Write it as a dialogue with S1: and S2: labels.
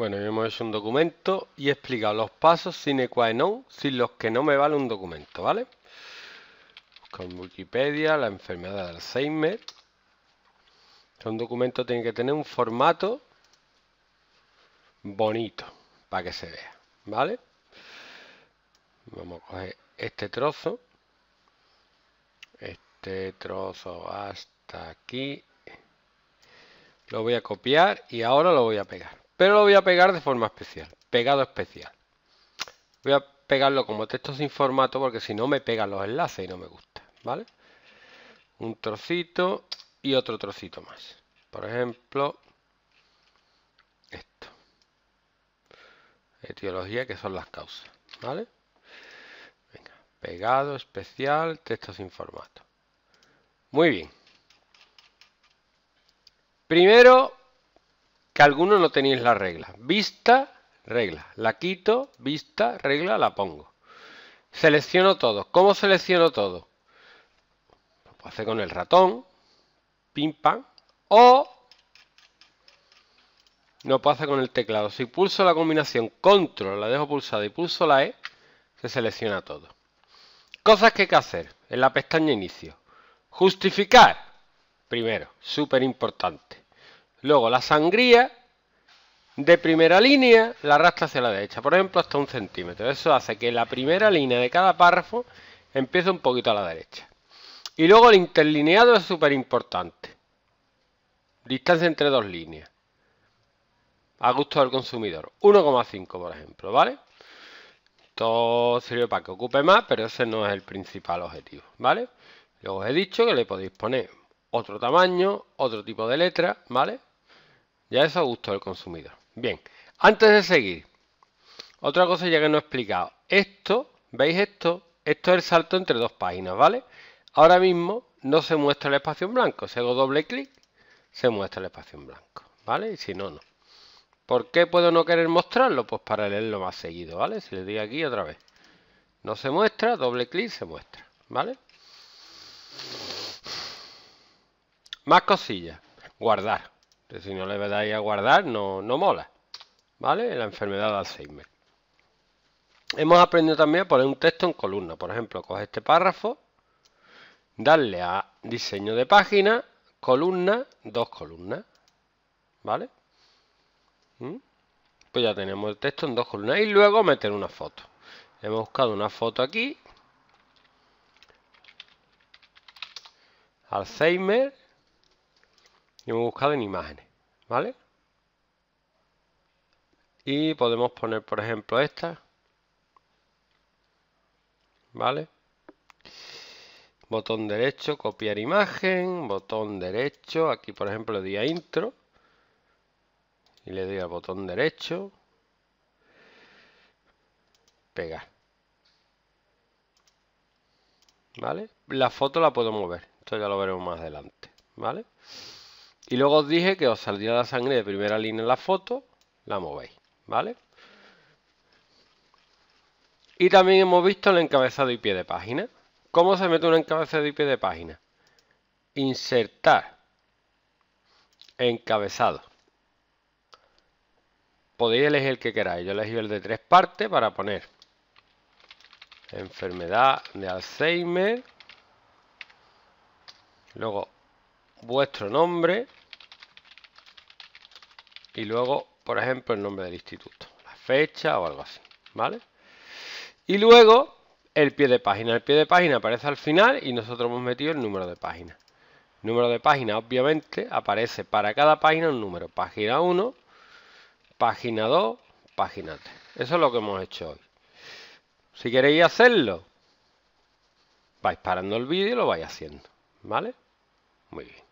S1: Bueno, yo hemos hecho un documento y he explicado los pasos sine qua sin los que no me vale un documento, ¿vale? Con Wikipedia, la enfermedad de Alzheimer. Un documento tiene que tener un formato bonito para que se vea, ¿vale? Vamos a coger este trozo, este trozo hasta aquí. Lo voy a copiar y ahora lo voy a pegar. Pero lo voy a pegar de forma especial. Pegado especial. Voy a pegarlo como texto sin formato porque si no me pegan los enlaces y no me gusta. ¿Vale? Un trocito y otro trocito más. Por ejemplo, esto. Etiología, que son las causas. ¿Vale? Venga, pegado, especial, texto sin formato. Muy bien. Primero que algunos no tenéis la regla. Vista, regla. La quito, vista, regla, la pongo. Selecciono todo. ¿Cómo selecciono todo? Lo pues hacer con el ratón. Pim, pam. O no pasa hacer con el teclado. Si pulso la combinación control, la dejo pulsada y pulso la E, se selecciona todo. Cosas que hay que hacer en la pestaña inicio. Justificar. Primero, súper importante. Luego la sangría de primera línea la arrastra hacia la derecha, por ejemplo hasta un centímetro. Eso hace que la primera línea de cada párrafo empiece un poquito a la derecha. Y luego el interlineado es súper importante. Distancia entre dos líneas. A gusto del consumidor. 1,5 por ejemplo, ¿vale? Esto sirve para que ocupe más, pero ese no es el principal objetivo, ¿vale? Luego os he dicho que le podéis poner otro tamaño, otro tipo de letra, ¿vale? Ya eso a gusto del consumidor. Bien, antes de seguir, otra cosa ya que no he explicado. Esto, ¿veis esto? Esto es el salto entre dos páginas, ¿vale? Ahora mismo no se muestra el espacio en blanco. Si hago doble clic, se muestra el espacio en blanco, ¿vale? Y si no, no. ¿Por qué puedo no querer mostrarlo? Pues para leerlo más seguido, ¿vale? Si le doy aquí otra vez. No se muestra, doble clic se muestra, ¿vale? Más cosillas. Guardar si no le dais a guardar, no, mola. ¿Vale? La enfermedad de Alzheimer. Hemos aprendido también a poner un texto en columna. Por ejemplo, coge este párrafo, darle a diseño de página, columna, dos columnas. ¿Vale? ¿Mm? Pues ya tenemos el texto en dos columnas. Y luego meter una foto. Hemos buscado una foto aquí. Alzheimer y hemos buscado en imágenes, ¿vale? Y podemos poner, por ejemplo, esta, ¿vale? Botón derecho, copiar imagen, botón derecho, aquí por ejemplo di a intro y le doy al botón derecho, pegar. ¿Vale? La foto la puedo mover, esto ya lo veremos más adelante, ¿vale? Y luego os dije que os saldría la sangre de primera línea en la foto, la movéis, ¿vale? Y también hemos visto el encabezado y pie de página. ¿Cómo se mete un encabezado y pie de página? Insertar encabezado. Podéis elegir el que queráis. Yo elegí el de tres partes para poner enfermedad de Alzheimer. Luego vuestro nombre y luego, por ejemplo, el nombre del instituto, la fecha o algo así, ¿vale? Y luego el pie de página. El pie de página aparece al final y nosotros hemos metido el número de página. Número de página, obviamente, aparece para cada página un número. Página 1, página 2, página 3. Eso es lo que hemos hecho hoy. Si queréis hacerlo, vais parando el vídeo y lo vais haciendo. ¿Vale? Muy bien.